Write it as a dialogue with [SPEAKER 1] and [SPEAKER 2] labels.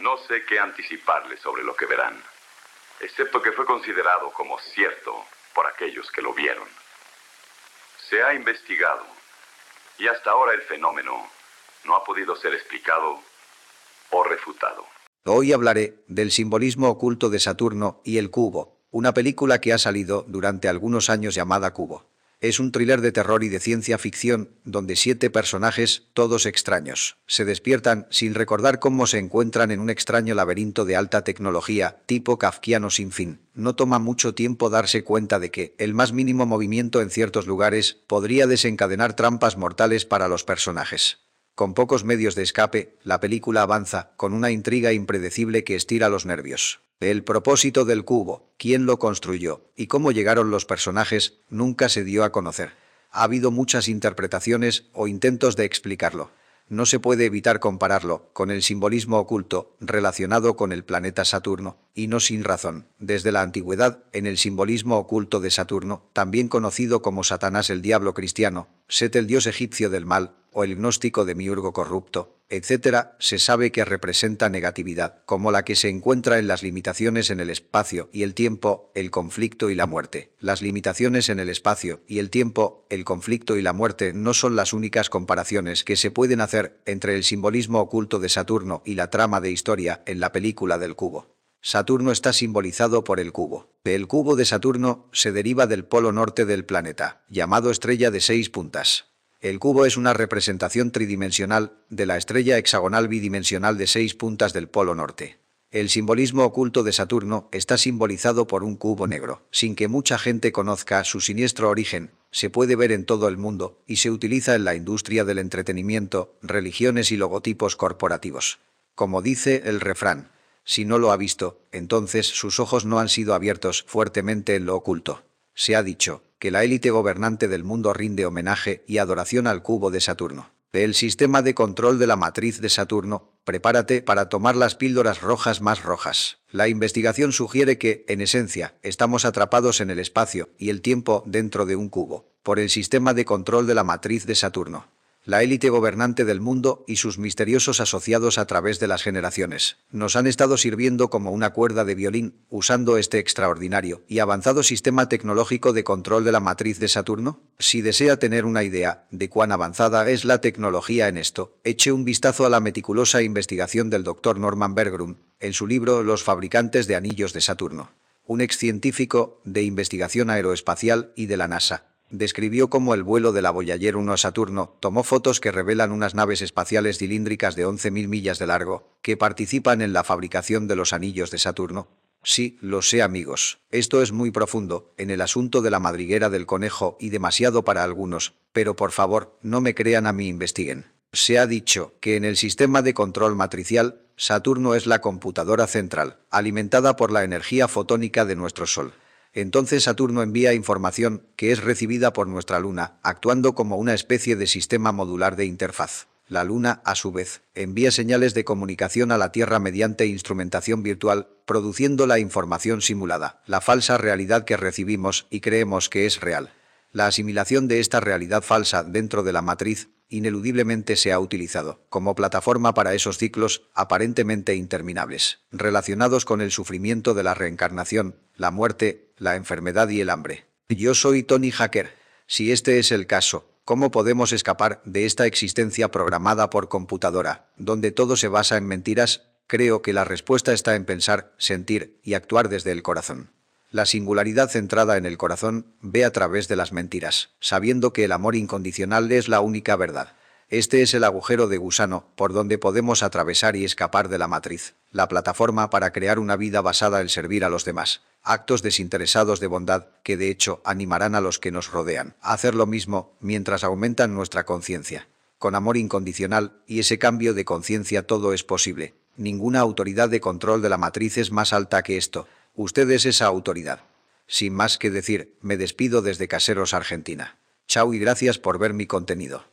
[SPEAKER 1] No sé qué anticiparle sobre lo que verán, excepto que fue considerado como cierto por aquellos que lo vieron. Se ha investigado y hasta ahora el fenómeno no ha podido ser explicado o refutado. Hoy hablaré del simbolismo oculto de Saturno y el cubo, una película que ha salido durante algunos años llamada Cubo. Es un thriller de terror y de ciencia ficción, donde siete personajes, todos extraños, se despiertan sin recordar cómo se encuentran en un extraño laberinto de alta tecnología, tipo kafkiano sin fin. No toma mucho tiempo darse cuenta de que el más mínimo movimiento en ciertos lugares podría desencadenar trampas mortales para los personajes. Con pocos medios de escape, la película avanza, con una intriga impredecible que estira los nervios. El propósito del cubo, quién lo construyó y cómo llegaron los personajes nunca se dio a conocer. Ha habido muchas interpretaciones o intentos de explicarlo. No se puede evitar compararlo con el simbolismo oculto relacionado con el planeta Saturno, y no sin razón. Desde la antigüedad, en el simbolismo oculto de Saturno, también conocido como Satanás el diablo cristiano, Set el dios egipcio del mal, el gnóstico de miurgo corrupto, etc., se sabe que representa negatividad, como la que se encuentra en las limitaciones en el espacio y el tiempo, el conflicto y la muerte. Las limitaciones en el espacio y el tiempo, el conflicto y la muerte no son las únicas comparaciones que se pueden hacer entre el simbolismo oculto de Saturno y la trama de historia en la película del cubo. Saturno está simbolizado por el cubo. El cubo de Saturno se deriva del polo norte del planeta, llamado estrella de seis puntas. El cubo es una representación tridimensional de la estrella hexagonal bidimensional de seis puntas del polo norte. El simbolismo oculto de Saturno está simbolizado por un cubo negro. Sin que mucha gente conozca su siniestro origen, se puede ver en todo el mundo y se utiliza en la industria del entretenimiento, religiones y logotipos corporativos. Como dice el refrán, si no lo ha visto, entonces sus ojos no han sido abiertos fuertemente en lo oculto. Se ha dicho que la élite gobernante del mundo rinde homenaje y adoración al cubo de Saturno. El sistema de control de la matriz de Saturno, prepárate para tomar las píldoras rojas más rojas. La investigación sugiere que, en esencia, estamos atrapados en el espacio y el tiempo dentro de un cubo, por el sistema de control de la matriz de Saturno la élite gobernante del mundo y sus misteriosos asociados a través de las generaciones. Nos han estado sirviendo como una cuerda de violín, usando este extraordinario y avanzado sistema tecnológico de control de la matriz de Saturno. Si desea tener una idea de cuán avanzada es la tecnología en esto, eche un vistazo a la meticulosa investigación del doctor Norman Bergrum, en su libro Los fabricantes de anillos de Saturno, un ex científico de investigación aeroespacial y de la NASA Describió cómo el vuelo de la Voyager 1 a Saturno tomó fotos que revelan unas naves espaciales cilíndricas de 11.000 millas de largo, que participan en la fabricación de los anillos de Saturno. Sí, lo sé amigos, esto es muy profundo, en el asunto de la madriguera del conejo y demasiado para algunos, pero por favor, no me crean a mí investiguen. Se ha dicho que en el sistema de control matricial, Saturno es la computadora central, alimentada por la energía fotónica de nuestro Sol. Entonces Saturno envía información que es recibida por nuestra Luna, actuando como una especie de sistema modular de interfaz. La Luna, a su vez, envía señales de comunicación a la Tierra mediante instrumentación virtual, produciendo la información simulada, la falsa realidad que recibimos y creemos que es real. La asimilación de esta realidad falsa dentro de la matriz ineludiblemente se ha utilizado como plataforma para esos ciclos aparentemente interminables, relacionados con el sufrimiento de la reencarnación, la muerte, la enfermedad y el hambre. Yo soy Tony Hacker. Si este es el caso, ¿cómo podemos escapar de esta existencia programada por computadora, donde todo se basa en mentiras? Creo que la respuesta está en pensar, sentir y actuar desde el corazón. La singularidad centrada en el corazón ve a través de las mentiras, sabiendo que el amor incondicional es la única verdad. Este es el agujero de gusano por donde podemos atravesar y escapar de la matriz, la plataforma para crear una vida basada en servir a los demás, actos desinteresados de bondad que de hecho animarán a los que nos rodean a hacer lo mismo mientras aumentan nuestra conciencia. Con amor incondicional y ese cambio de conciencia todo es posible. Ninguna autoridad de control de la matriz es más alta que esto. Usted es esa autoridad. Sin más que decir, me despido desde Caseros Argentina. Chao y gracias por ver mi contenido.